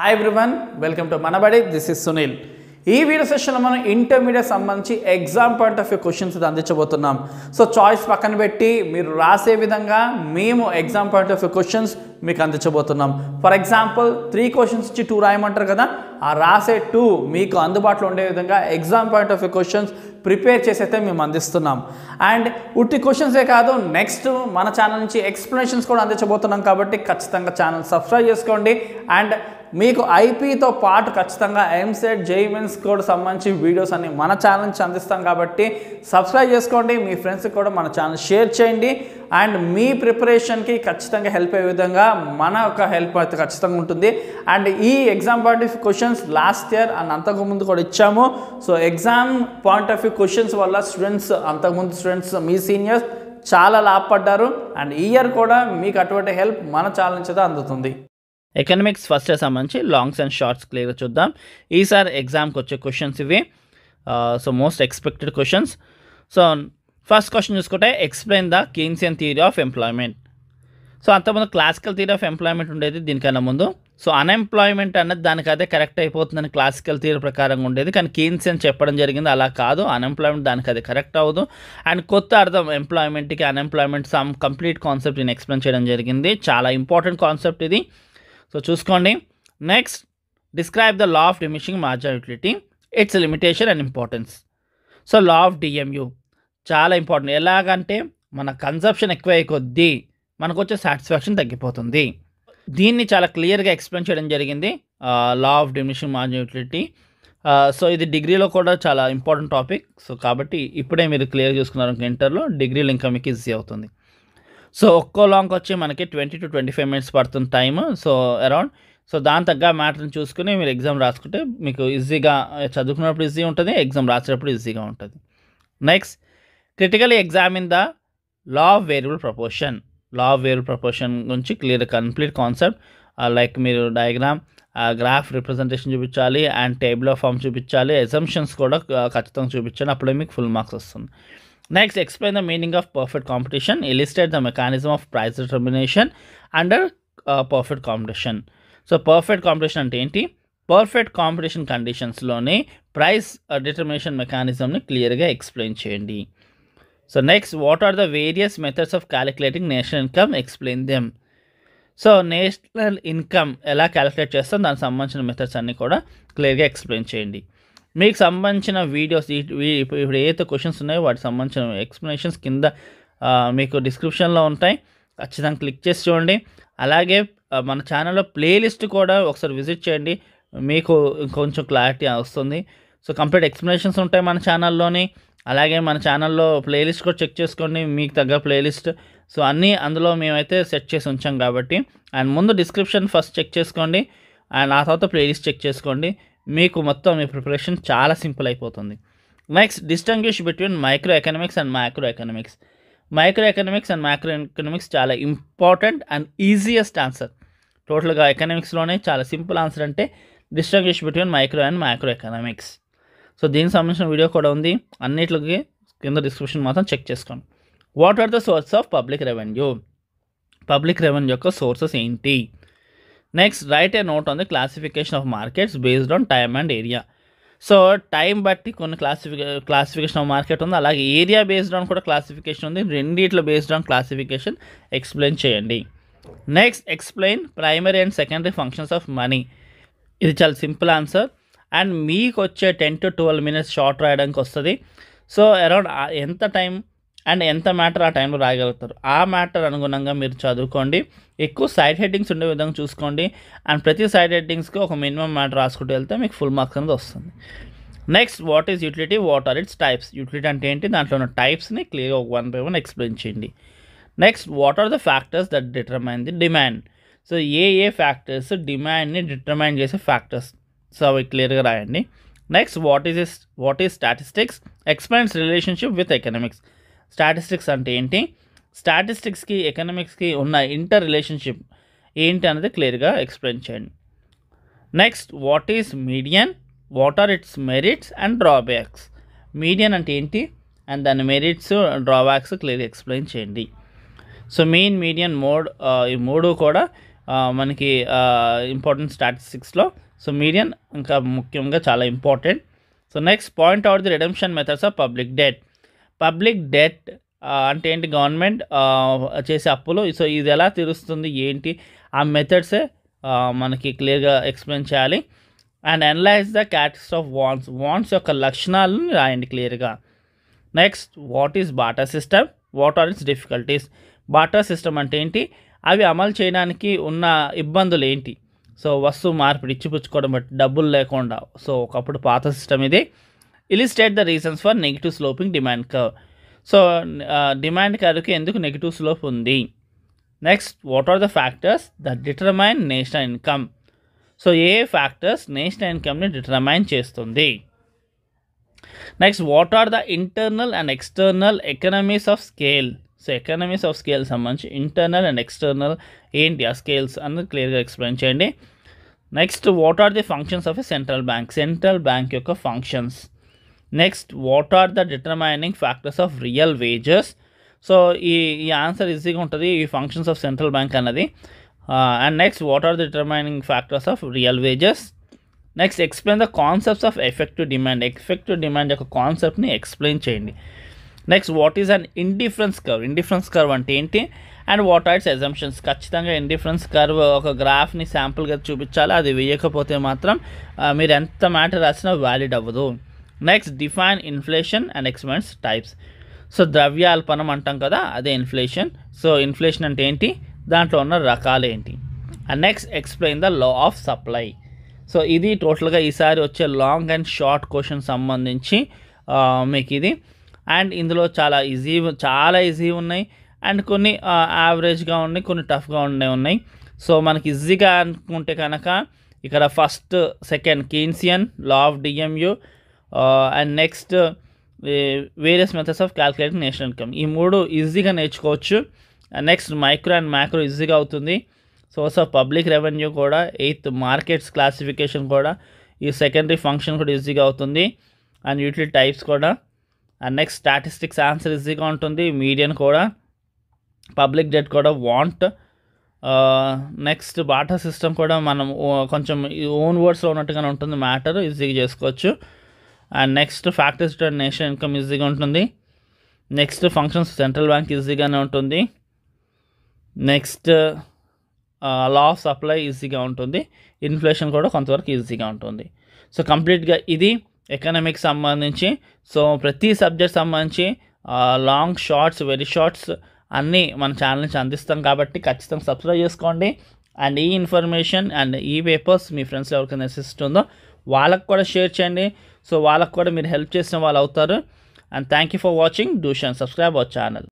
hi everyone welcome to Manabadi this is Sunil ఈ video సెషన్లో మనం ఇంటర్మీడియట్ సంబంధించి exam point of view questions అందించబోతున్నాం సో చాయిస్ పక్కన పెట్టి మీరు రాసే విధంగా మేము exam point of view questions మీకు అందించబోతున్నాం ఫర్ ఎగ్జాంపుల్ త్రీ క్వశ్చన్స్ ఇచ్చి టూ రాయమంటారు కదా ఆ రాసే టూ మీకు అందుబాటులో ఉండే విధంగా exam point of view questions prepare చేసి అయితే మేము అందిస్తున్నాం అండ్ ఉట్టి క్వశ్చన్సే కాదు నెక్స్ట్ మన ఛానల్ నుంచి ఎక్స్ప్లెనేషన్స్ కూడా అందించబోతున్నాం కాబట్టి ఖచ్చితంగా ఛానల్ సబ్స్క్రైబ్ చేసుకోండి అండ్ మీకు ఐపీతో పాటు ఖచ్చితంగా ఎంసెట్ జేఈమెన్స్ కూడా సంబంధించి వీడియోస్ అన్ని మన ఛానల్ నుంచి అందిస్తాం కాబట్టి సబ్స్క్రైబ్ చేసుకోండి మీ ఫ్రెండ్స్కి కూడా మన ఛానల్ షేర్ చేయండి అండ్ మీ ప్రిపరేషన్కి ఖచ్చితంగా హెల్ప్ అయ్యే విధంగా మన యొక్క హెల్ప్ అయితే ఖచ్చితంగా ఉంటుంది అండ్ ఈ exam point of questions last year and అంతకుముందు కూడా ఇచ్చాము so exam point of view questions వల్ల స్టూడెంట్స్ అంతకుముందు స్టూడెంట్స్ మీ సీనియర్స్ చాలా లాభపడ్డారు అండ్ ఈ ఇయర్ కూడా మీకు అటువంటి హెల్ప్ మన ఛానల్ నుంచి అందుతుంది ఎకనమిక్స్ ఫస్ట్ సంబంధించి లాంగ్స్ అండ్ షార్ట్స్ క్లియర్గా చూద్దాం ఈసారి ఎగ్జామ్కి వచ్చే క్వశ్చన్స్ ఇవి so most expected questions so first question చూసుకుంటే explain the Keynesian theory of employment so అంతకుముందు క్లాసికల్ థియరీ ఆఫ్ ఎంప్లాయ్మెంట్ ఉండేది దీనికన్నా ముందు సో అన్ఎంప్లాయ్మెంట్ అన్నది దానికి అదే కరెక్ట్ అయిపోతుందని క్లాసికల్ థియరీ ప్రకారంగా ఉండేది కానీ కీన్స్ అని చెప్పడం జరిగింది అలా కాదు అన్ఎంప్లాయ్మెంట్ దానికి అది కరెక్ట్ అవ్వదు అండ్ కొత్త అర్థం ఎంప్లాయ్మెంట్కి అన్ఎంప్లాయ్మెంట్ సమ్ కంప్లీట్ కాన్సెప్ట్ నేను ఎక్స్ప్లెయిన్ చేయడం జరిగింది చాలా ఇంపార్టెంట్ కాన్సెప్ట్ ఇది సో చూసుకోండి next describe the law of diminishing marginal utility its limitation and importance so law of DMU చాలా ఇంపార్టెంట్ ఎలాగంటే మన కన్సప్షన్ అయ్యే కొద్దీ మనకు వచ్చే సాటిస్ఫాక్షన్ తగ్గిపోతుంది దీన్ని చాలా క్లియర్గా ఎక్స్ప్లెయిన్ చేయడం జరిగింది law of diminishing marginal utility so ఇది డిగ్రీలో కూడా చాలా ఇంపార్టెంట్ టాపిక్ సో కాబట్టి ఇప్పుడే మీరు క్లియర్ చేసుకున్నారు ఇంటర్లో డిగ్రీలు ఇంకా మీకు ఈజీ అవుతుంది సో ఒక్కో లాంగ్ వచ్చి మనకి twenty to twenty five minutes పడుతుంది టైమ్ సో అరౌండ్ సో దాని తగ్గ మ్యాటర్ని చూసుకుని మీరు ఎగ్జామ్ రాసుకుంటే మీకు ఈజీగా చదువుకున్నప్పుడు ఈజీ ఉంటుంది ఎగ్జామ్ రాసేటప్పుడు ఈజీగా ఉంటుంది next critical exam in the law of variable proportion law of variable proportion గురించి క్లియర్ కంప్లీట్ కాన్సెప్ట్ లైక్ మీరు డయాగ్రామ్ గ్రాఫ్ రిప్రజెంటేషన్ చూపించాలి అండ్ టేబుల్ ఆఫ్ ఫామ్ చూపించాలి ఎగ్జంప్షన్స్ కూడా uh, ఖచ్చితంగా చూపించాలి అప్పుడే మీకు ఫుల్ మార్క్స్ వస్తుంది next explain the meaning of perfect competition Illustrate the mechanism of price determination under perfect competition so perfect competition అంటే ఏంటి పర్ఫెక్ట్ కాంపిటీషన్ కండిషన్స్లోనే ప్రైస్ డిటర్మినేషన్ మెకానిజంని క్లియర్గా ఎక్స్ప్లెయిన్ చేయండి so next what are the various methods of calculating national income explain them so national income ఎలా calculate చేస్తాం దానికి సంబంధించిన మెథడ్స్ అన్నీ కూడా క్లియర్గా ఎక్స్ప్లెయిన్ చేయండి మీకు సంబంధించిన వీడియోస్ ఇప్పుడు ఏదైతే క్వశ్చన్స్ ఉన్నాయో వాటికి సంబంధించిన ఎక్స్ప్లెనేషన్స్ కింద మీకు డిస్క్రిప్షన్లో ఉంటాయి ఖచ్చితంగా క్లిక్ చేసి చూడండి అలాగే మన ఛానల్లో ప్లేలిస్ట్ కూడా ఒకసారి విజిట్ చేయండి మీకు కొంచెం క్లారిటీ వస్తుంది సో కంప్లీట్ ఎక్స్ప్లెనేషన్స్ ఉంటాయి మన ఛానల్లోని అలాగే మన ఛానల్లో ప్లేలిస్ట్ కూడా చెక్ చేసుకోండి మీకు తగ్గ ప్లేలిస్ట్ సో అన్నీ అందులో మేమైతే సెట్ చేసి ఉంచాం కాబట్టి అండ్ ముందు డిస్క్రిప్షన్ ఫస్ట్ చెక్ చేసుకోండి అండ్ ఆ తర్వాత ప్లేలిస్ట్ చెక్ చేసుకోండి మీకు మొత్తం మీ ప్రిపరేషన్ చాలా సింపుల్ అయిపోతుంది next distinguish between micro economics and micro economics micro economics and micro economics చాలా ఇంపార్టెంట్ అండ్ ఈజియెస్ట్ ఆన్సర్ టోటల్గా ఎకనామిక్స్లోనే చాలా సింపుల్ ఆన్సర్ అంటే distinguish between micro and micro economics so దీనికి సంబంధించిన వీడియో కూడా ఉంది అన్నిటికి కింద డిస్క్రిప్షన్ మాత్రం చెక్ చేసుకోండి what are the source of public revenue public revenue యొక్క సోర్సెస్ ఏంటి next write a note on the classification of markets based on time and area so time బట్టి కొన్ని క్లాసిఫికే క్లాసిఫికేషన్ ఆఫ్ మార్కెట్ ఉంది అలాగే area based on కూడా classification ఉంది రెండిట్లో బేస్డ్ ఆన్ క్లాసిఫికేషన్ ఎక్స్ప్లెయిన్ చేయండి next explain primary and secondary functions of money ఇది చాలా సింపుల్ ఆన్సర్ అండ్ మీకు వచ్చే ten to twelve minutes short రాయడానికి వస్తుంది సో అరౌండ్ ఎంత టైం అండ్ ఎంత మ్యాటర్ ఆ టైంలో రాయగలుగుతారు ఆ మ్యాటర్ అనుగుణంగా మీరు చదువుకోండి ఎక్కువ సైడ్ హెడ్డింగ్స్ ఉండే విధంగా చూసుకోండి అండ్ ప్రతి సైడ్ హెడ్డింగ్స్కి ఒక మినిమం మ్యాటర్ రాసుకుంటూ వెళ్తే మీకు ఫుల్ మార్క్స్ అనేది వస్తుంది next what is utility what are its types utility అంటే ఏంటి దాంట్లో ఉన్న టైప్స్ని క్లియర్గా ఒక వన్ బై వన్ ఎక్స్ప్లెయిన్ చేయండి next what are the factors that determine the demand so ఏ ఏ ఫ్యాక్టర్స్ డిమాండ్ని డిటర్మైన్ చేసే ఫ్యాక్టర్స్ సో అవి క్లియర్గా రాయండి next what is what is statistics expense relationship with economics statistics అంటే ఏంటి స్టాటిస్టిక్స్కి ఎకనామిక్స్కి ఉన్న ఇంటర్ రిలేషన్షిప్ ఏంటి అన్నది క్లియర్గా ఎక్స్ప్లెయిన్ చేయండి next what is median what are its merits and drawbacks median అంటే ఏంటి అండ్ దాని మెరిట్స్ డ్రాబ్యాక్స్ క్లియర్గా ఎక్స్ప్లెయిన్ చేయండి సో మెయిన్ మీడియన్ మోడ్ ఈ మూడు కూడా మనకి ఇంపార్టెంట్ స్టాటిస్టిక్స్లో సో మీడియన్ ఇంకా ముఖ్యంగా చాలా important so next point out the redemption methods of public debt public debt అంటే ఏంటి గవర్నమెంట్ చేసే అప్పులు సో ఇది ఎలా తీరుస్తుంది ఏంటి ఆ మెథడ్సే మనకి క్లియర్గా ఎక్స్ప్లెయిన్ చేయాలి అండ్ అనలైజ్ ద క్యాటస్ ఆఫ్ వాన్స్ వాన్స్ యొక్క లక్షణాలను రాయండి క్లియర్గా next what is barter system what are its difficulties barter system అంటే ఏంటి అవి అమలు చేయడానికి ఉన్న ఇబ్బందులు ఏంటి సో వస్తువు మార్పిడి ఇచ్చిపుచ్చుకోవడం బట్టి డబ్బులు లేకుండా సో ఒకప్పుడు పాత సిస్టమ్ ఇది illustrate the reasons for negative sloping demand curve so demand కర్వ్కి ఎందుకు నెగిటివ్ స్లోప్ ఉంది next what are the factors the determine national income so ఏ ఫ్యాక్టర్స్ నేషనల్ ఇన్కమ్ని డిటర్మైన్ చేస్తుంది next what are the internal and external economies of scale so economies of scale సంబంధించి internal and external ఏంటి ఆ scales అన్నది క్లియర్గా explain చేయండి next what are the functions of a central bank central bank యొక్క functions next what are the determining factors of real wages so ఈ ఈ answer ఈజీగా ఉంటుంది ఈ ఫంక్షన్స్ ఆఫ్ సెంట్రల్ బ్యాంక్ అన్నది and next what are the determining factors of real wages next explain the concepts of effective demand effective demand యొక్క కాన్సెప్ట్ని explain చేయండి next what is an indifference curve indifference curve అంటే ఏంటి and what are its exemptions ఖచ్చితంగా indifference curve ఒక గ్రాఫ్ని శాంపుల్గా చూపించాలి అది వేయకపోతే మాత్రం uh, మీరు ఎంత మ్యాటర్ రాసినా వ్యాలిడ్ అవ్వదు next define inflation and expense types so ద్రవ్యాల్పనం అంటాం కదా అదే ఇన్ఫ్లేషన్ సో ఇన్ఫ్లేషన్ అంటే ఏంటి దాంట్లో ఉన్న రకాలు ఏంటి and next explain the law of supply so ఇది టోటల్గా ఈసారి వచ్చే లాంగ్ అండ్ షార్ట్ క్వశ్చన్ సంబంధించి మీకు ఇది అండ్ ఇందులో చాలా ఈజీ చాలా ఈజీ ఉన్నాయి అండ్ కొన్ని యావరేజ్గా ఉన్నాయి కొన్ని టఫ్గా ఉండే ఉన్నాయి సో మనకి ఈజీగా అనుకుంటే కనుక ఇక్కడ first second Keynesian law of DMU and next various methods of calculating national income ఈ మూడు ఈజీగా నేర్చుకోవచ్చు నెక్స్ట్ మైక్రో అండ్ మ్యాక్రో ఈజీగా అవుతుంది సోర్స్ ఆఫ్ పబ్లిక్ రెవెన్యూ కూడా ఎయిత్ మార్కెట్స్ క్లాసిఫికేషన్ కూడా ఈ సెకండరీ ఫంక్షన్ కూడా ఈజీగా అవుతుంది అండ్ యూటిలిటీ టైప్స్ కూడా అండ్ నెక్స్ట్ స్టాటిస్టిక్స్ ఆన్సర్ ఈజీగా ఉంటుంది మీడియన్ కూడా పబ్లిక్ డెట్ కూడా వాంట్ నెక్స్ట్ బాటా సిస్టమ్ కూడా మనం uh, కొంచెం ఓన్ వర్డ్స్లో ఉన్నట్టుగానే ఉంటుంది మ్యాటర్ ఈజీగా చేసుకోవచ్చు and next factors to national income ఈజీగా ఉంటుంది నెక్స్ట్ ఫంక్షన్స్ సెంట్రల్ బ్యాంక్ ఈజీగానే ఉంటుంది నెక్స్ట్ లా ఆఫ్ సప్లై ఈజీగా ఉంటుంది ఇన్ఫ్లేషన్ కూడా కొంతవరకు ఈజీగా ఉంటుంది సో కంప్లీట్గా ఇది ఎకనామిక్ సంబంధించి సో ప్రతి సబ్జెక్ట్ సంబంధించి లాంగ్ షార్ట్స్ వెరీ షార్ట్స్ అన్నీ మన ఛానల్ నుంచి అందిస్తాం కాబట్టి ఖచ్చితంగా సబ్స్క్రైబ్ చేసుకోండి అండ్ ఈ ఇన్ఫర్మేషన్ అండ్ ఈ పేపర్స్ మీ ఫ్రెండ్స్ ఎవరికైనా అసిస్ట్ ఉందో వాళ్ళకు కూడా షేర్ చేయండి సో వాళ్ళకు కూడా మీరు హెల్ప్ చేసిన వాళ్ళు అవుతారు and thank you for watching డూషన్ సబ్స్క్రైబ్ అవర్ ఛానల్